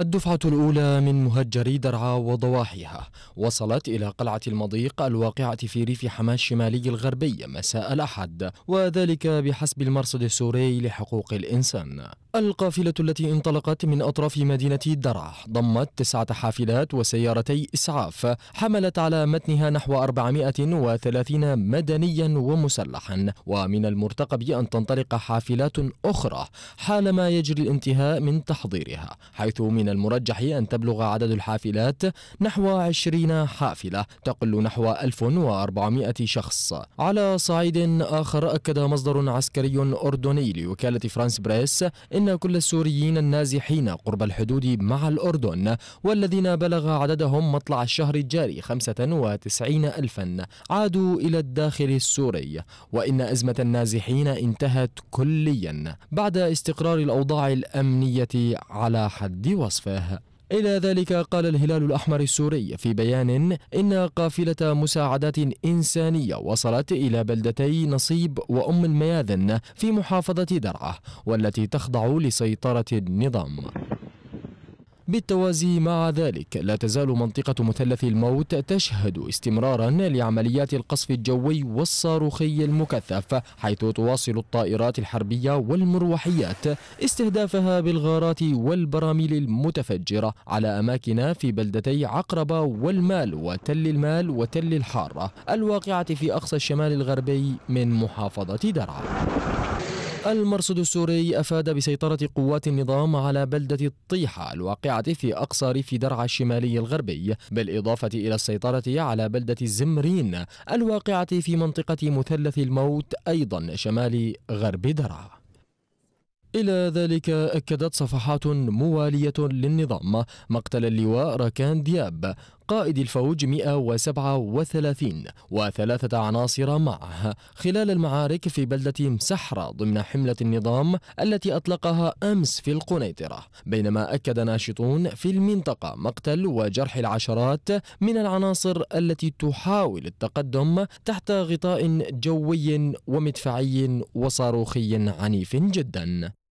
الدفعة الأولى من مهجري درعا وضواحيها وصلت إلى قلعة المضيق الواقعة في ريف حماة الشمالي الغربي مساء الأحد وذلك بحسب المرصد السوري لحقوق الإنسان القافلة التي انطلقت من أطراف مدينة درعا ضمت تسعة حافلات وسيارتي إسعاف حملت على متنها نحو 430 مدنيا ومسلحا ومن المرتقب أن تنطلق حافلات أخرى حالما يجري الانتهاء من تحضيرها حيث من المرجح أن تبلغ عدد الحافلات نحو 20 حافلة تقل نحو 1400 شخص على صعيد آخر أكد مصدر عسكري أردني لوكالة فرانس بريس إن إن كل السوريين النازحين قرب الحدود مع الأردن والذين بلغ عددهم مطلع الشهر الجاري 95 ألفا عادوا إلى الداخل السوري وإن أزمة النازحين انتهت كليا بعد استقرار الأوضاع الأمنية على حد وصفه إلى ذلك قال الهلال الأحمر السوري في بيان إن قافلة مساعدات إنسانية وصلت إلى بلدتي نصيب وأم المياذن في محافظة درعة والتي تخضع لسيطرة النظام بالتوازي مع ذلك لا تزال منطقة مثلث الموت تشهد استمرارا لعمليات القصف الجوي والصاروخي المكثف حيث تواصل الطائرات الحربية والمروحيات استهدافها بالغارات والبراميل المتفجرة على أماكن في بلدتي عقرب والمال وتل المال وتل الحارة الواقعة في أقصى الشمال الغربي من محافظة درعا المرصد السوري أفاد بسيطرة قوات النظام على بلدة الطيحة الواقعة في أقصى ريف درعا الشمالي الغربي بالإضافة إلى السيطرة على بلدة الزمرين الواقعة في منطقة مثلث الموت أيضا شمال غرب درعا إلى ذلك أكدت صفحات موالية للنظام مقتل اللواء ركان دياب قائد الفوج 137 وثلاثة عناصر معه خلال المعارك في بلدة مسحرة ضمن حملة النظام التي أطلقها أمس في القنيطرة بينما أكد ناشطون في المنطقة مقتل وجرح العشرات من العناصر التي تحاول التقدم تحت غطاء جوي ومدفعي وصاروخي عنيف جدا